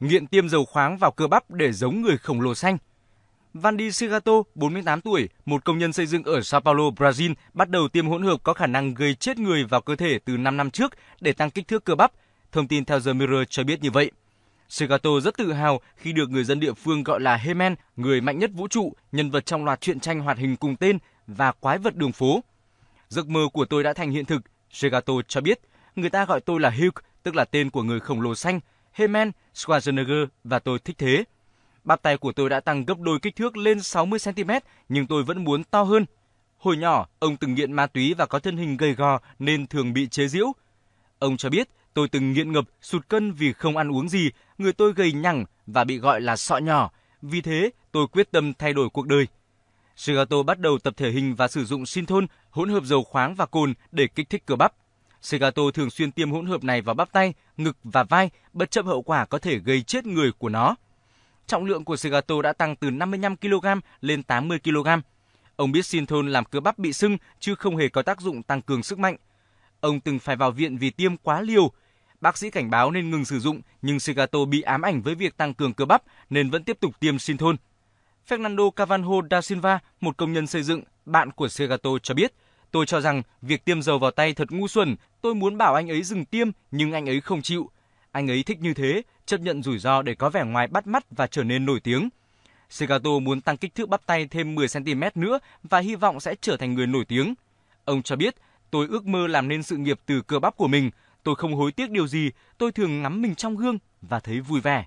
nghiện tiêm dầu khoáng vào cơ bắp để giống người khổng lồ xanh. Vandi Sugato, 48 tuổi, một công nhân xây dựng ở Sao Paulo, Brazil, bắt đầu tiêm hỗn hợp có khả năng gây chết người vào cơ thể từ 5 năm trước để tăng kích thước cơ bắp, thông tin theo The Mirror cho biết như vậy. Sugato rất tự hào khi được người dân địa phương gọi là Hemen, người mạnh nhất vũ trụ, nhân vật trong loạt truyện tranh hoạt hình cùng tên và quái vật đường phố. Giấc mơ của tôi đã thành hiện thực, Sugato cho biết. Người ta gọi tôi là Hulk, tức là tên của người khổng lồ xanh, Hemen, Schwarzenegger và tôi thích thế. Bắp tay của tôi đã tăng gấp đôi kích thước lên 60cm, nhưng tôi vẫn muốn to hơn. Hồi nhỏ, ông từng nghiện ma túy và có thân hình gầy gò nên thường bị chế giễu. Ông cho biết, tôi từng nghiện ngập, sụt cân vì không ăn uống gì, người tôi gầy nhằng và bị gọi là sọ nhỏ. Vì thế, tôi quyết tâm thay đổi cuộc đời. Shigato bắt đầu tập thể hình và sử dụng sinh thôn, hỗn hợp dầu khoáng và cồn để kích thích cơ bắp. Segato thường xuyên tiêm hỗn hợp này vào bắp tay, ngực và vai, bất chấp hậu quả có thể gây chết người của nó. Trọng lượng của Segato đã tăng từ 55 kg lên 80 kg. Ông biết xin làm cơ bắp bị sưng chứ không hề có tác dụng tăng cường sức mạnh. Ông từng phải vào viện vì tiêm quá liều. Bác sĩ cảnh báo nên ngừng sử dụng, nhưng Segato bị ám ảnh với việc tăng cường cơ bắp nên vẫn tiếp tục tiêm Sinthon. Fernando Cavanho da Silva, một công nhân xây dựng, bạn của Segato cho biết – Tôi cho rằng việc tiêm dầu vào tay thật ngu xuẩn, tôi muốn bảo anh ấy dừng tiêm nhưng anh ấy không chịu. Anh ấy thích như thế, chấp nhận rủi ro để có vẻ ngoài bắt mắt và trở nên nổi tiếng. Segato muốn tăng kích thước bắp tay thêm 10cm nữa và hy vọng sẽ trở thành người nổi tiếng. Ông cho biết, tôi ước mơ làm nên sự nghiệp từ cơ bắp của mình. Tôi không hối tiếc điều gì, tôi thường ngắm mình trong gương và thấy vui vẻ.